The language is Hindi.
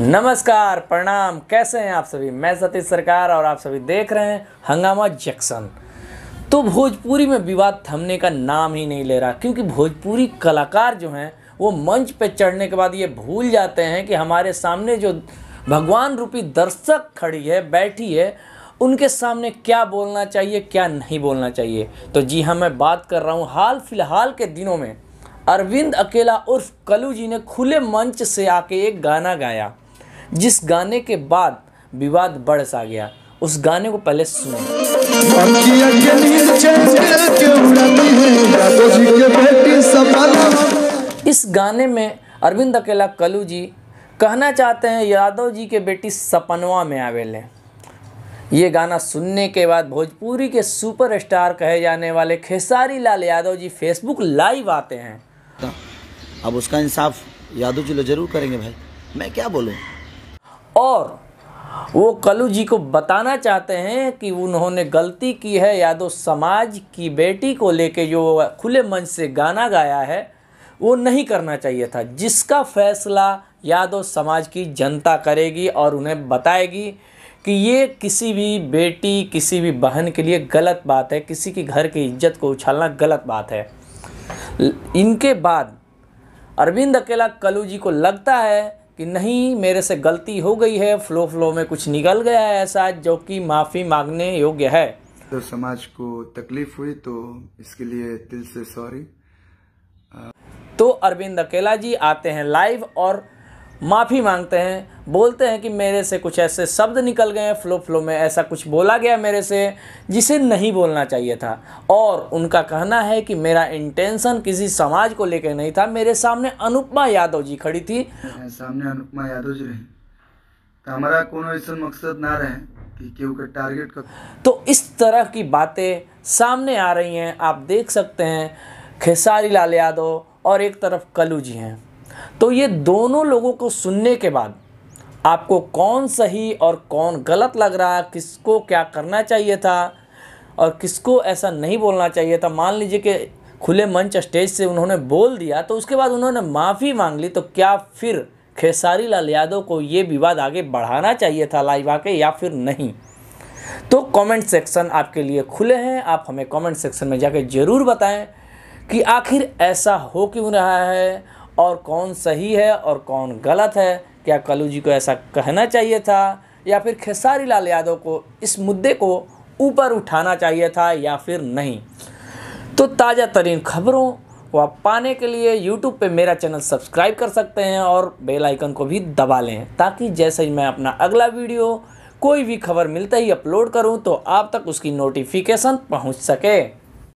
नमस्कार प्रणाम कैसे हैं आप सभी मैं सतीश सरकार और आप सभी देख रहे हैं हंगामा जैक्सन तो भोजपुरी में विवाद थमने का नाम ही नहीं ले रहा क्योंकि भोजपुरी कलाकार जो हैं वो मंच पर चढ़ने के बाद ये भूल जाते हैं कि हमारे सामने जो भगवान रूपी दर्शक खड़ी है बैठी है उनके सामने क्या बोलना चाहिए क्या नहीं बोलना चाहिए तो जी हाँ मैं बात कर रहा हूँ हाल फिलहाल के दिनों में अरविंद अकेला उर्फ कलू जी ने खुले मंच से आके एक गाना गाया जिस गाने के बाद विवाद बढ़ सा गया उस गाने को पहले सुने इस गाने में अरविंद अकेला कलू जी कहना चाहते हैं यादव जी के बेटी सपनवा में आवेले ये गाना सुनने के बाद भोजपुरी के सुपरस्टार कहे जाने वाले खेसारी लाल यादव जी फेसबुक लाइव आते हैं अब उसका इंसाफ यादव जी लोग जरूर करेंगे भाई मैं क्या बोलूँ और वो कलू जी को बताना चाहते हैं कि उन्होंने गलती की है यादव समाज की बेटी को लेके जो खुले मंच से गाना गाया है वो नहीं करना चाहिए था जिसका फैसला यादव समाज की जनता करेगी और उन्हें बताएगी कि ये किसी भी बेटी किसी भी बहन के लिए गलत बात है किसी की घर की इज्जत को उछालना गलत बात है इनके बाद अरविंद अकेला कलू जी को लगता है कि नहीं मेरे से गलती हो गई है फ्लो फ्लो में कुछ निकल गया है ऐसा जो कि माफ़ी मांगने योग्य है तो समाज को तकलीफ हुई तो इसके लिए दिल से सॉरी तो अरविंद अकेला जी आते हैं लाइव और माफ़ी मांगते हैं बोलते हैं कि मेरे से कुछ ऐसे शब्द निकल गए हैं फ्लो फ्लो में ऐसा कुछ बोला गया मेरे से जिसे नहीं बोलना चाहिए था और उनका कहना है कि मेरा इंटेंशन किसी समाज को लेकर नहीं था मेरे सामने अनुपमा यादव जी खड़ी थी सामने अनुपमा यादव जी रही तो हमारा कोई मकसद ना रहे कि क्यों के टारगेट कर तो इस तरह की बातें सामने आ रही हैं आप देख सकते हैं खेसारी लाल यादव और एक तरफ कलू जी हैं तो ये दोनों लोगों को सुनने के बाद आपको कौन सही और कौन गलत लग रहा किसको क्या करना चाहिए था और किसको ऐसा नहीं बोलना चाहिए था मान लीजिए कि खुले मंच स्टेज से उन्होंने बोल दिया तो उसके बाद उन्होंने माफ़ी मांग ली तो क्या फिर खेसारी लाल यादव को ये विवाद आगे बढ़ाना चाहिए था लाइव आके या फिर नहीं तो कमेंट सेक्शन आपके लिए खुले हैं आप हमें कमेंट सेक्शन में जाके ज़रूर बताएं कि आखिर ऐसा हो क्यों रहा है और कौन सही है और कौन गलत है क्या कलू जी को ऐसा कहना चाहिए था या फिर खेसारी लाल यादव को इस मुद्दे को ऊपर उठाना चाहिए था या फिर नहीं तो ताज़ा तरीन खबरों व पाने के लिए यूट्यूब पे मेरा चैनल सब्सक्राइब कर सकते हैं और बेल आइकन को भी दबा लें ताकि जैसे ही मैं अपना अगला वीडियो कोई भी खबर मिलते ही अपलोड करूं तो आप तक उसकी नोटिफिकेशन पहुंच सके